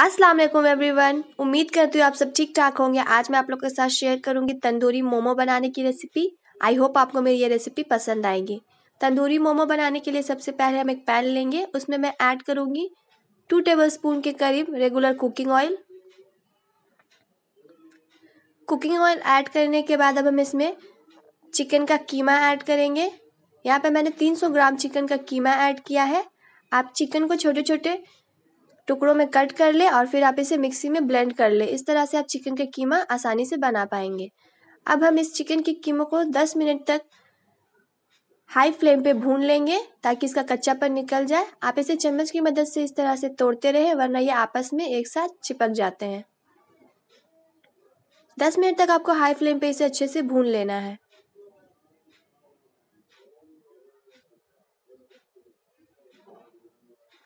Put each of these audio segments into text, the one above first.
अस्सलाम वालेकुम एवरीवन उम्मीद करती हूँ आप सब ठीक ठाक होंगे आज मैं आप लोग के साथ शेयर करूँगी तंदूरी मोमो बनाने की रेसिपी आई होप आपको मेरी ये रेसिपी पसंद आएगी तंदूरी मोमो बनाने के लिए सबसे पहले हम एक पैन लेंगे उसमें मैं ऐड करूंगी टू टेबल स्पून के करीब regular cooking oil cooking oil add करने के बाद अब हम इसमें चिकन का कीमा ऐड करेंगे यहाँ पर मैंने सौ ग्राम चिकन का कीमा ऐड किया है आप चिकन को छोटे छोटे टुकड़ों में कट कर ले और फिर आप इसे मिक्सी में ब्लेंड कर ले इस तरह से आप चिकन का कीमा आसानी से बना पाएंगे अब हम इस चिकन के कीमो को 10 मिनट तक हाई फ्लेम पे भून लेंगे ताकि इसका कच्चापन निकल जाए आप इसे चम्मच की मदद से इस तरह से तोड़ते रहें वरना ये आपस में एक साथ चिपक जाते हैं दस मिनट तक आपको हाई फ्लेम पे इसे अच्छे से भून लेना है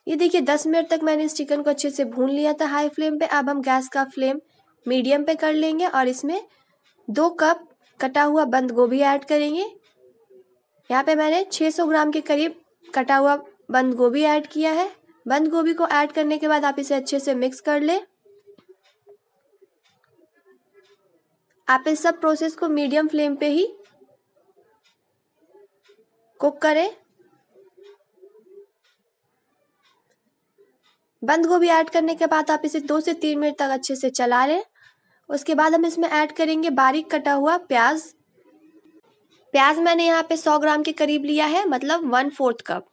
ये देखिए दस मिनट तक मैंने इस चिकन को अच्छे से भून लिया था हाई फ्लेम पे अब हम गैस का फ्लेम मीडियम पे कर लेंगे और इसमें दो कप कटा हुआ बंद गोभी ऐड करेंगे यहाँ पे मैंने 600 ग्राम के करीब कटा हुआ बंद गोभी ऐड किया है बंद गोभी को ऐड करने के बाद आप इसे अच्छे से मिक्स कर लें आप इस सब प्रोसेस को मीडियम फ्लेम पे ही कुक करें बंद गोभी ऐड करने के बाद आप इसे दो से तीन मिनट तक अच्छे से चला लें उसके बाद हम इसमें ऐड करेंगे बारीक कटा हुआ प्याज प्याज मैंने यहाँ पे 100 ग्राम के करीब लिया है मतलब वन फोर्थ कप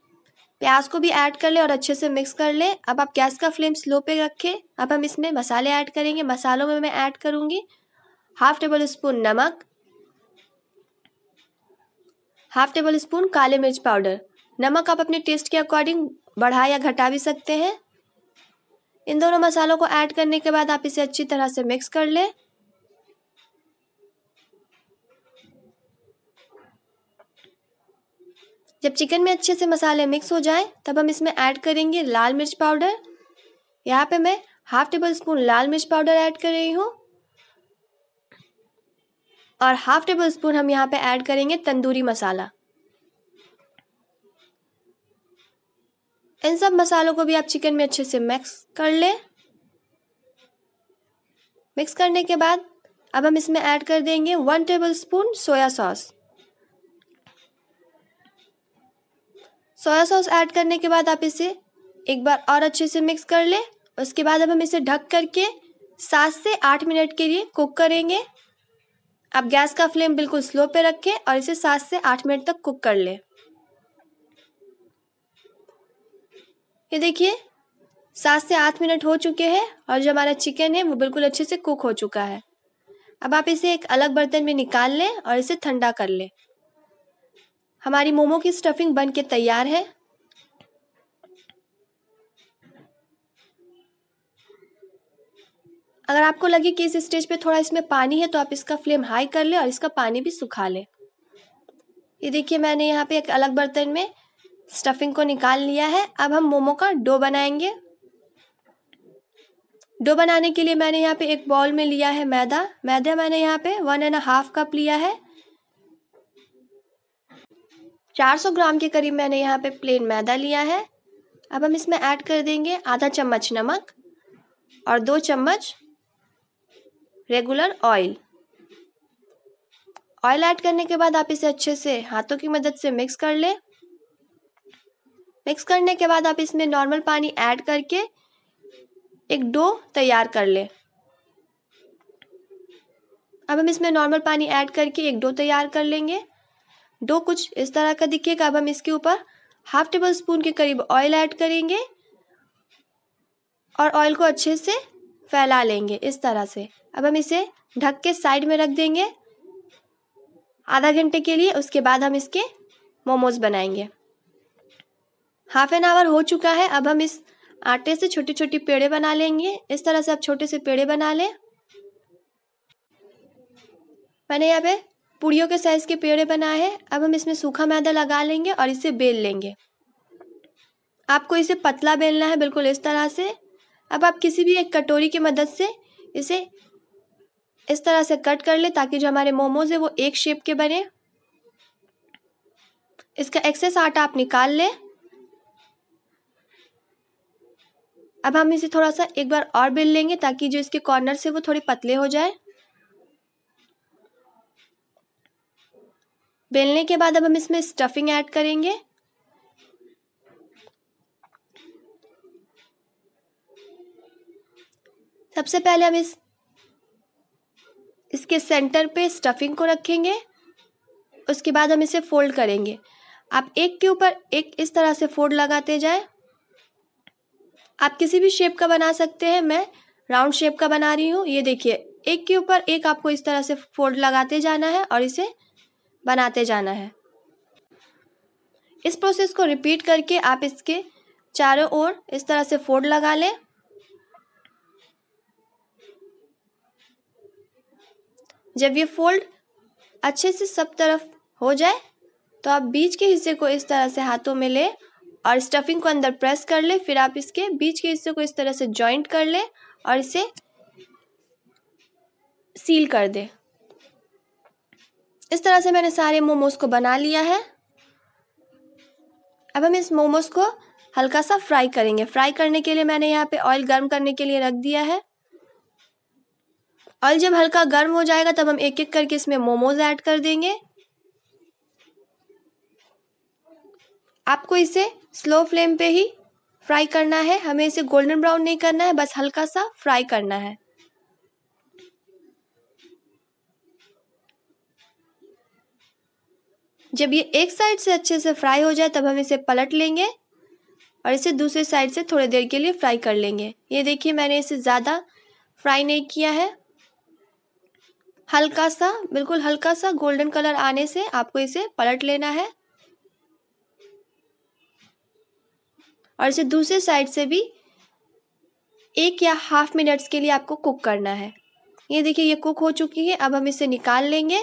प्याज को भी ऐड कर लें और अच्छे से मिक्स कर लें अब आप गैस का फ्लेम स्लो पे रखें अब हम इसमें मसाले ऐड करेंगे मसालों में मैं ऐड करूँगी हाफ टेबल स्पून नमक हाफ टेबल स्पून काले मिर्च पाउडर नमक आप अपने टेस्ट के अकॉर्डिंग बढ़ा या घटा भी सकते हैं इन दोनों मसालों को ऐड करने के बाद आप इसे अच्छी तरह से मिक्स कर लें जब चिकन में अच्छे से मसाले मिक्स हो जाएं तब हम इसमें ऐड करेंगे लाल मिर्च पाउडर यहाँ पे मैं हाफ टेबल स्पून लाल मिर्च पाउडर ऐड कर रही हूँ और हाफ टेबल स्पून हम यहाँ पे ऐड करेंगे तंदूरी मसाला इन सब मसालों को भी आप चिकन में अच्छे से मिक्स कर लें मिक्स करने के बाद अब हम इसमें ऐड कर देंगे one tablespoon soya sauce soya sauce add करने के बाद आप इसे एक बार और अच्छे से मिक्स कर लें उसके बाद अब हम इसे ढक करके सात से आठ मिनट के लिए कुक करेंगे आप गैस का फ्लेम बिल्कुल स्लो पे रखें और इसे सात से आठ मिनट तक कुक कर लें ये देखिए सात से आठ मिनट हो चुके हैं और जो हमारा चिकन है वो बिल्कुल अच्छे से कुक हो चुका है अब आप इसे एक अलग बर्तन में निकाल लें और इसे ठंडा कर लें हमारी मोमो की स्टफिंग बन के तैयार है अगर आपको लगे कि इस स्टेज पे थोड़ा इसमें पानी है तो आप इसका फ्लेम हाई कर लें और इसका पानी भी सुखा लें ये देखिए मैंने यहाँ पे एक अलग बर्तन में स्टफिंग को निकाल लिया है अब हम मोमो का डो बनाएंगे डो बनाने के लिए मैंने यहाँ पे एक बॉल में लिया है मैदा मैदा मैंने यहाँ पे वन एंड हाफ कप लिया है 400 ग्राम के करीब मैंने यहाँ पे प्लेन मैदा लिया है अब हम इसमें ऐड कर देंगे आधा चम्मच नमक और दो चम्मच रेगुलर ऑयल ऑयल ऐड करने के बाद आप इसे अच्छे से हाथों की मदद से मिक्स कर लें मिक्स करने के बाद आप इसमें नॉर्मल पानी ऐड करके एक डो तैयार कर लें अब हम इसमें नॉर्मल पानी ऐड करके एक डो तैयार कर लेंगे डो कुछ इस तरह का दिखेगा अब हम इसके ऊपर हाफ टेबल स्पून के करीब ऑयल ऐड करेंगे और ऑयल को अच्छे से फैला लेंगे इस तरह से अब हम इसे ढक के साइड में रख देंगे आधा घंटे के लिए उसके बाद हम इसके मोमोज बनाएंगे हाफ एन आवर हो चुका है अब हम इस आटे से छोटी छोटी पेड़े बना लेंगे इस तरह से आप छोटे से पेड़े बना लें मैंने यहाँ पे पूड़ियों के साइज़ के पेड़े बनाए हैं अब हम इसमें सूखा मैदा लगा लेंगे और इसे बेल लेंगे आपको इसे पतला बेलना है बिल्कुल इस तरह से अब आप किसी भी एक कटोरी की मदद से इसे इस तरह से कट कर ले ताकि जो हमारे मोमोज है वो एक शेप के बने इसका एक्सेस आटा आप निकाल लें अब हम इसे थोड़ा सा एक बार और बेल लेंगे ताकि जो इसके कॉर्नर से वो थोड़े पतले हो जाए बेलने के बाद अब हम इसमें स्टफिंग ऐड करेंगे सबसे पहले हम इस इसके सेंटर पे स्टफिंग को रखेंगे उसके बाद हम इसे फोल्ड करेंगे आप एक के ऊपर एक इस तरह से फोल्ड लगाते जाए आप किसी भी शेप का बना सकते हैं मैं राउंड शेप का बना रही हूँ ये देखिए एक के ऊपर एक आपको इस तरह से फोल्ड लगाते जाना है और इसे बनाते जाना है इस प्रोसेस को रिपीट करके आप इसके चारों ओर इस तरह से फोल्ड लगा लें जब ये फोल्ड अच्छे से सब तरफ हो जाए तो आप बीच के हिस्से को इस तरह से हाथों में ले और स्टफिंग को अंदर प्रेस कर ले फिर आप इसके बीच के हिस्से को इस तरह से ज्वाइंट कर ले और इसे सील कर दे इस तरह से मैंने सारे मोमोज को बना लिया है अब हम इस मोमोज को हल्का सा फ्राई करेंगे फ्राई करने के लिए मैंने यहाँ पे ऑयल गर्म करने के लिए रख दिया है ऑयल जब हल्का गर्म हो जाएगा तब हम एक एक करके इसमें मोमोज ऐड कर देंगे आपको इसे स्लो फ्लेम पे ही फ्राई करना है हमें इसे गोल्डन ब्राउन नहीं करना है बस हल्का सा फ्राई करना है जब ये एक साइड से अच्छे से फ्राई हो जाए तब हम इसे पलट लेंगे और इसे दूसरे साइड से थोड़ी देर के लिए फ्राई कर लेंगे ये देखिए मैंने इसे ज़्यादा फ्राई नहीं किया है हल्का सा बिल्कुल हल्का सा गोल्डन कलर आने से आपको इसे पलट लेना है और इसे दूसरे साइड से भी एक या हाफ मिनट्स के लिए आपको कुक करना है ये देखिए ये कुक हो चुकी है अब हम इसे निकाल लेंगे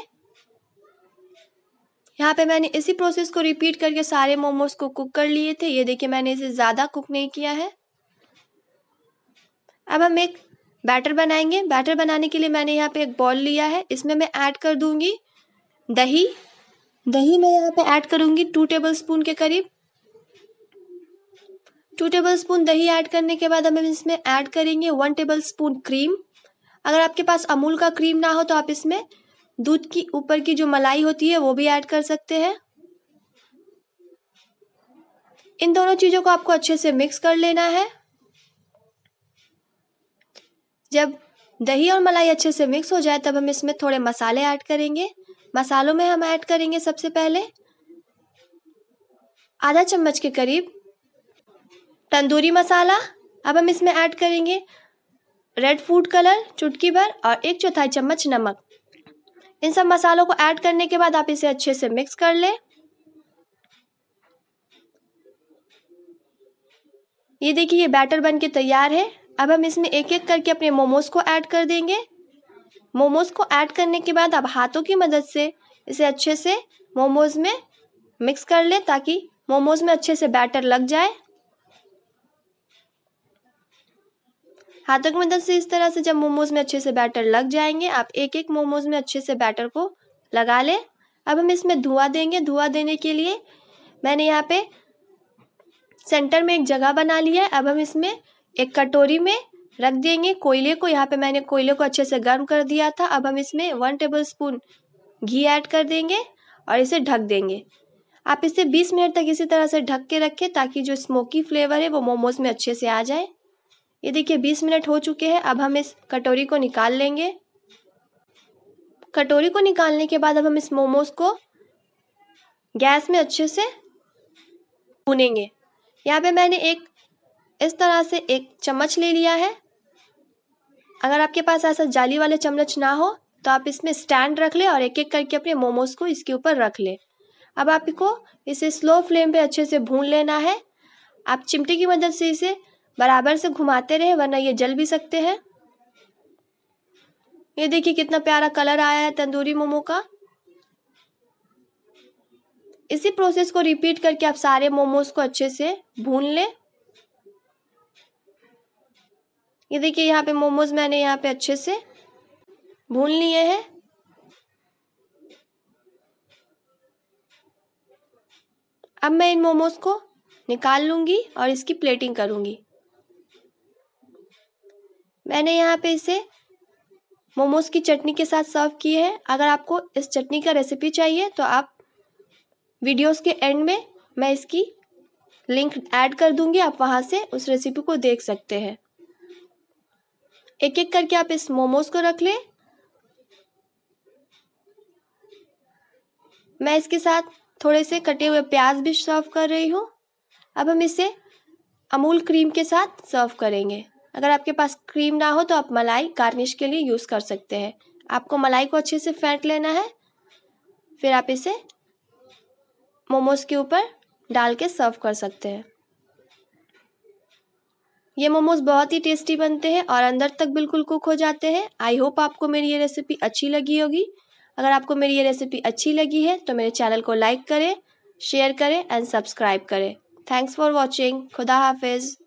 यहाँ पे मैंने इसी प्रोसेस को रिपीट करके सारे मोमोज को कुक कर लिए थे ये देखिए मैंने इसे ज़्यादा कुक नहीं किया है अब हम एक बैटर बनाएंगे बैटर बनाने के लिए मैंने यहाँ पे एक बॉल लिया है इसमें मैं ऐड कर दूंगी दही दही मैं यहाँ पे ऐड करूँगी टू टेबल स्पून के करीब टू टेबल स्पून दही ऐड करने के बाद हम इसमें ऐड करेंगे वन टेबल स्पून क्रीम अगर आपके पास अमूल का क्रीम ना हो तो आप इसमें दूध की ऊपर की जो मलाई होती है वो भी ऐड कर सकते हैं इन दोनों चीज़ों को आपको अच्छे से मिक्स कर लेना है जब दही और मलाई अच्छे से मिक्स हो जाए तब हम इसमें थोड़े मसाले ऐड करेंगे मसालों में हम ऐड करेंगे सबसे पहले आधा चम्मच के करीब तंदूरी मसाला अब हम इसमें ऐड करेंगे रेड फूड कलर चुटकी भर और एक चौथाई चम्मच नमक इन सब मसालों को ऐड करने के बाद आप इसे अच्छे से मिक्स कर लें ये देखिए ये बैटर बन के तैयार है अब हम इसमें एक एक करके अपने मोमोज को ऐड कर देंगे मोमोज को ऐड करने के बाद आप हाथों की मदद से इसे अच्छे से मोमोज में मिक्स कर लें ताकि मोमोज में अच्छे से बैटर लग जाए हाथों तो की मदद से इस तरह से जब मोमोज में अच्छे से बैटर लग जाएंगे आप एक एक मोमोज में अच्छे से बैटर को लगा लें अब हम इसमें धुआं देंगे धुआं देने के लिए मैंने यहाँ पे सेंटर में एक जगह बना लिया है अब हम इसमें एक कटोरी में रख देंगे कोयले को यहाँ पे मैंने कोयले को अच्छे से गर्म कर दिया था अब हम इसमें वन टेबल स्पून घी ऐड कर देंगे और इसे ढक देंगे आप इसे 20 मिनट तक इसी तरह से ढक के रखें ताकि जो स्मोकी फ्लेवर है वो मोमोज में अच्छे से आ जाए ये देखिए बीस मिनट हो चुके हैं अब हम इस कटोरी को निकाल लेंगे कटोरी को निकालने के बाद अब हम इस मोमोज को गैस में अच्छे से भुनेंगे यहाँ पे मैंने एक इस तरह से एक चम्मच ले लिया है अगर आपके पास ऐसा जाली वाले चम्मच ना हो तो आप इसमें स्टैंड रख लें और एक एक करके अपने मोमोज को इसके ऊपर रख लें अब आपको इसे स्लो फ्लेम पे अच्छे से भून लेना है आप चिमटे की मदद से इसे बराबर से घुमाते रहे वरना ये जल भी सकते हैं ये देखिए कितना प्यारा कलर आया है तंदूरी मोमो का इसी प्रोसेस को रिपीट करके आप सारे मोमोज को अच्छे से भून लें ये देखिए यहाँ पे मोमोज मैंने यहाँ पे अच्छे से भून लिए हैं अब मैं इन मोमोज को निकाल लूंगी और इसकी प्लेटिंग करूंगी मैंने यहाँ पे इसे मोमोज की चटनी के साथ सर्व की है अगर आपको इस चटनी का रेसिपी चाहिए तो आप वीडियोस के एंड में मैं इसकी लिंक ऐड कर दूंगी आप वहाँ से उस रेसिपी को देख सकते हैं एक एक करके आप इस मोमोज को रख लें मैं इसके साथ थोड़े से कटे हुए प्याज भी सर्व कर रही हूँ अब हम इसे अमूल क्रीम के साथ सर्व करेंगे अगर आपके पास क्रीम ना हो तो आप मलाई गार्निश के लिए यूज़ कर सकते हैं आपको मलाई को अच्छे से फेंट लेना है फिर आप इसे मोमोज़ के ऊपर डाल के सर्व कर सकते हैं ये मोमोज़ बहुत ही टेस्टी बनते हैं और अंदर तक बिल्कुल कुक हो जाते हैं आई होप आपको मेरी ये रेसिपी अच्छी लगी होगी अगर आपको मेरी ये रेसिपी अच्छी लगी है तो मेरे चैनल को लाइक करें शेयर करें एंड सब्सक्राइब करें थैंक्स फॉर वॉचिंग खुदा हाफिज़